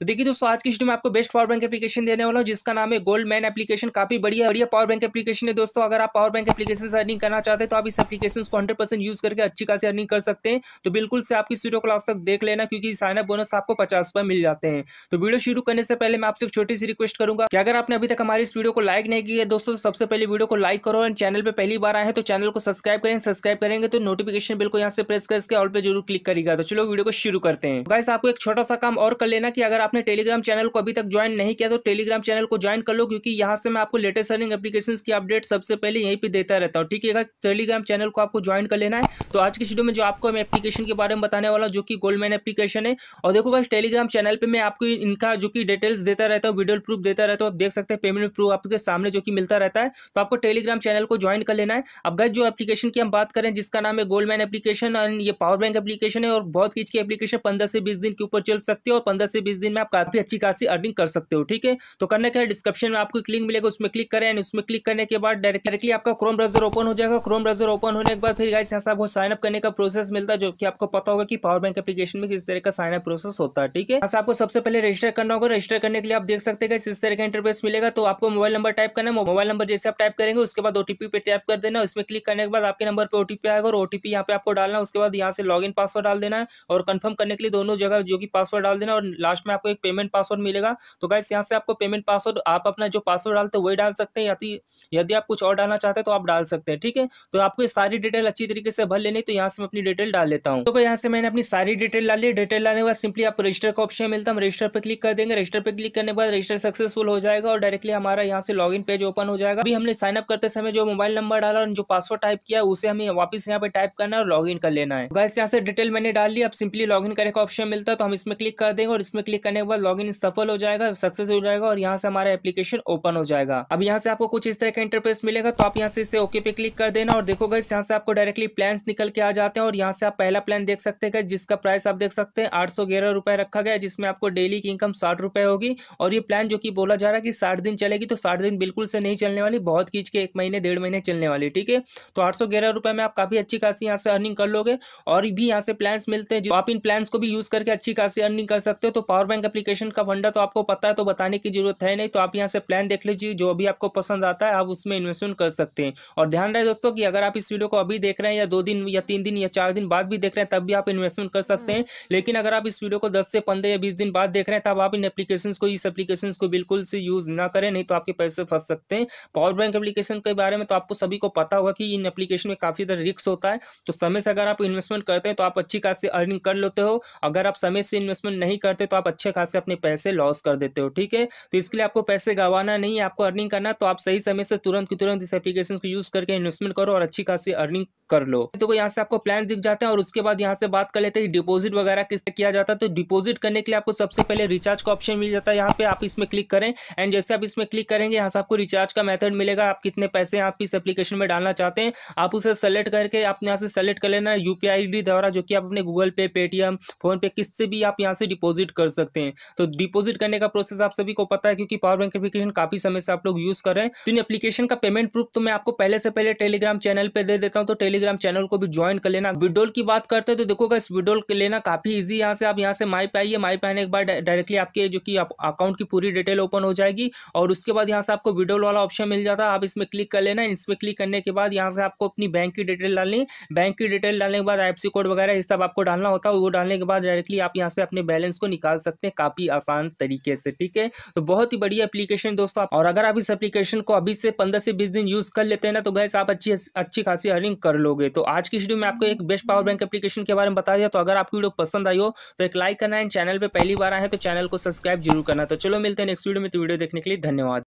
तो देखिए दोस्तों आज की वीडियो में आपको बेस्ट पावर बैंक एप्लीकेशन देने वाला हूँ जिसका नाम है गोल्ड मैन एप्लीकेशन काफी बढ़िया बढ़िया पावर बैंक एप्लीकेशन है दोस्तों अगर आप पावर बैंक एप्लीकेशन से अर्निंग करना चाहते हैं तो आप इस एप्लीकेशन को हंड्रेड परसेंट यूज करके अच्छी खासी अर्निंग कर सकते हैं तो बिल्कुल से आपकी वीडियो क्लास तक देख लेना क्योंकि साइनअप बोनस आपको पचास रुपए मिल जाते हैं तो वीडियो शुरू करने से पहले मैं आपसे एक छोटी सी रिक्वेस्ट करूंगा कि अगर आपने अभी तक हमारी इस वीडियो को लाइक नहीं की है दोस्तों तो सबसे पहले वीडियो को लाइक करो और चैनल पर पहली बार आए तो चैनल को सब्सक्राइब करेंगे सब्सक्राइब करेंगे तो नोटिफिकेशन बिल को यहाँ से प्रेस करके ऑल पर जरूर क्लिक करेगा तो चलो वीडियो को शुरू करते हैं गाइस आपको एक छोटा सा काम और कर लेना कि अगर आपने टेलीग्राम चैनल को अभी तक ज्वाइन नहीं किया तो टेलीग्राम चैनल को ज्वाइन कर लो क्योंकि यहाँ से मैं आपको लेटेस्ट अर्निंग एप्लीकेशन की अपडेट सबसे पहले यहीं पर देता रहता हूँ ठीक है टेलीग्राम चैनल को आपको ज्वाइन कर लेना है तो आज की वीडियो में जो आपको मैं एप्लीकेशन के बारे में बताने वाला जो कि गोल्डमैन एप्लीकेशन है और देखो बस टेलीग्राम चैनल पर मैं आपको इनका जो कि डिटेल्स देता रहता हूँ वीडियो प्रूफ देता रहता हूँ आप देख सकते हैं पेमेंट प्रूफ आपके सामने जो कि मिलता रहता है तो आपको टेलीग्राम चैनल को ज्वाइन कर लेना है अब गए जो एप्लीकेशन की हम बात करें जिसका नाम है गोल्डमैन एप्लीकेशन और ये पावर बैंक एप्लीकेशन है और बहुत चीज की एप्लीकेशन पंद्रह से बीस दिन के ऊपर चल सकती है और पंद्रह से बीस दिन में में आप काफ़ी अच्छी खासी अर्निंग कर सकते हो ठीक है तो करने के लिए डिस्क्रिप्शन में आपको एक लिंक मिलेगा उसमें क्लिक करें एंड उसमें क्लिक करने के बाद डायरेक्टली आपका क्रोम ब्राउजर ओपन हो जाएगा क्रोम ब्राउजर ओपन होने के बाद फिर गाइस यहाँ से आपको साइनअप करने का प्रोसेस मिलता है जो कि आपको पता होगा कि पावर बैंक एप्लीकेशन में किस तरह का साइन अप प्रोसेस होता है ठीक है यहाँ से आपको सबसे पहले रजिस्टर करना होगा रजिस्टर करने के लिए आप देख सकते हैं इस तरह का इंटरफेस मिलेगा तो आपको मोबाइल नंबर टाइप करना है मोबाइल नंबर जैसे आप टाइप करेंगे उसके बाद ओटीपी पे टाइप कर देना उसमें क्लिक करने के बाद आपके नंबर पर ओटीपी आएगा और ओटीपी यहाँ पे आपको डालना उसके बाद यहाँ से लॉग पासवर्ड डाल देना है और कन्फर्म करने के लिए दोनों जगह जो कि पासवर्ड डाल देना और लास्ट में आपको एक पेमेंट पासवर्ड मिलेगा तो गाइस यहाँ से आपको पेमेंट पासवर्ड आप अपना जो पासवर्ड डालते हैं वही डाल सकते हैं यदि यदि आप कुछ और डालना चाहते हैं तो आप डाल सकते हैं ठीक है तो आपको सारी डिटेल अच्छी तरीके से भर लेनी तो यहाँ से मैं अपनी डिटेल डाल लेता हूँ तो यहाँ से मैंने अपनी सारी डिटेल डाल ली डिटेल डालने के बाद सिंपली आपको रजिस्टर का ऑप्शन मिलता है रजिस्टर पर क्लिक कर देंगे रजिस्टर पर क्लिक करने के बाद रजिस्टर सक्सेसफुल हो जाएगा और डायरेक्टली हमारा यहाँ से लॉग पेज ओपन हो जाएगा अभी हमने साइनअप करते समय जो मोबाइल नंबर डाला और जो पासवर्ड टाइप किया उसे हमें वापस यहाँ पर टाइप करना है और लॉग कर लेना है गैस तो यहाँ से डिटेल मैंने डाल ली अब सिंपली लॉग करने का ऑप्शन मिलता है तो हम इसमें क्लिक कर देंगे और इसमें क्लिक करने करने के बाद लॉगिन सफल हो जाएगा सक्सेस हो जाएगा और यहाँ से हमारा एप्लीकेशन ओपन हो जाएगा अब यहाँ से आपको कुछ इस तरह का इंटरफेस मिलेगा तो आप यहाँ से इसे ओके पे क्लिक कर देना और देखोगे यहाँ से आपको डायरेक्टली प्लान निकल के आ जाते हैं और यहाँ से आप पहला प्लान देख सकते हैं जिसका प्राइस आप देख सकते हैं आठ सौ रखा गया जिसमें आपको डेली की इनकम साठ होगी और ये प्लान जो कि बोला जा रहा है कि साठ दिन चलेगी तो साठ दिन बिल्कुल से नहीं चलने वाली बहुत खींच के एक महीने डेढ़ महीने चलने वाली ठीक है तो आठ सौ में आप काफी अच्छी खासी यहाँ से अर्निंग कर लोगे और भी यहाँ से प्लान मिलते हैं जो आप इन प्लान को भी यूज करके अच्छी खासी अर्निंग कर सकते हो तो पावर बैंक बैंक एप्लीकेशन का फंडा तो आपको पता है तो बताने की जरूरत है नहीं तो आप यहाँ से प्लान देख लीजिए जो अभी आपको पसंद आता है आप उसमें इन्वेस्टमेंट कर सकते हैं और ध्यान रहे दोस्तों की अगर आप इस वीडियो को अभी देख रहे हैं या दो दिन या तीन दिन या चार दिन बाद भी देख रहे हैं तब भी आप इन्वेस्टमेंट कर सकते हैं हम्म। लेकिन अगर आप इस वीडियो को दस से पंद्रह या बीस दिन बाद देख रहे हैं तब आप इन एप्लीकेशन को इस एप्लीकेशन को बिल्कुल से यूज़ ना करें नहीं तो आपके पैसे फंस सकते हैं पावर बैंक एप्लीकेशन के बारे में तो आपको सभी को पता होगा कि इन एप्लीकेशन में काफ़ी ज़्यादा रिक्स होता है तो समय से अगर आप इन्वेस्टमेंट करते हैं तो आप अच्छी खास से अर्निंग कर लेते हो अगर आप समय से इन्वेस्टमेंट नहीं करते तो आप अच्छे अच्छे खासे अपने पैसे लॉस कर देते हो ठीक है तो इसके लिए आपको पैसे गंवाना नहीं है आपको अर्निंग करना तो आप सही समय से तुरंत की तुरंत इस एप्लीकेशन को यूज करके इन्वेस्टमेंट करो और अच्छी खासी अर्निंग कर लो तो यहाँ से आपको प्लान दिख जाते हैं और उसके बाद यहाँ से बात कर लेते हैं डिपोजिट वगैरह किससे किया जाता है तो डिपोजिट करने के लिए आपको सबसे पहले रिचार्ज का ऑप्शन मिल जाता है यहाँ पे आप इसमें क्लिक करें एंड जैसे आप इसमें क्लिक करेंगे यहाँ से आपको रिचार्ज का मेथड मिलेगा आप कितने पैसे आप इस एप्लीकेशन में डालना चाहते हैं आप उसे सेलेक्ट करके आप यहाँ से सेलेक्ट कर लेना यूपीआई द्वारा जो कि आप अपने गूगल पे पेटीएम फोन पे किससे भी आप यहाँ से डिपोजिट कर सकते हैं सकते हैं तो डिपोजिट करने का प्रोसेस आप सभी को पता है क्योंकि पावर बैंक एप्लीकेशन काफी समय से आप लोग यूज कर रहे हैं तो इन एप्लीकेशन का पेमेंट प्रूफ तो मैं आपको पहले से पहले टेलीग्राम चैनल पर दे देता हूँ तो टेलीग्राम चैनल को भी ज्वाइन कर लेना विड्रोल की बात करते हैं तो देखो इस विड्रोल लेना काफी ईजी यहाँ से आप यहाँ से माई पे आइए माई पे आने के बाद डायरेक्टली आपके जो कि अकाउंट की पूरी डिटेल ओपन हो जाएगी और उसके बाद यहाँ से आपको विड्रोल वाला ऑप्शन मिल जाता है आप इसमें क्लिक कर लेना इसमें क्लिक करने के बाद यहाँ से आपको अपनी बैंक की डिटेल डालनी बैंक की डिटेल डालने के बाद आई कोड वगैरह ये सब आपको डालना होता है वो डालने के बाद डायरेक्टली आप यहाँ से अपने बैलेंस को निकाल सकते हैं हैं काफ़ी आसान तरीके से ठीक है तो बहुत ही बढ़िया एप्लीकेशन दोस्तों और अगर आप इस एप्लीकेशन को अभी से पंद्रह से बीस दिन यूज़ कर लेते हैं ना तो गैस आप अच्छी अच्छी खासी अर्निंग कर लोगे तो आज की वीडियो में आपको एक बेस्ट पावर बैंक एप्लीकेशन के बारे में बता दिया तो अगर आपकी वीडियो पसंद आई हो तो एक लाइक करना है चैनल पर पहली बार आए तो चैनल को सब्सक्राइब जरूर करना तो चलो मिलते हैं नेक्स्ट वीडियो में तो वीडियो देखने के लिए धन्यवाद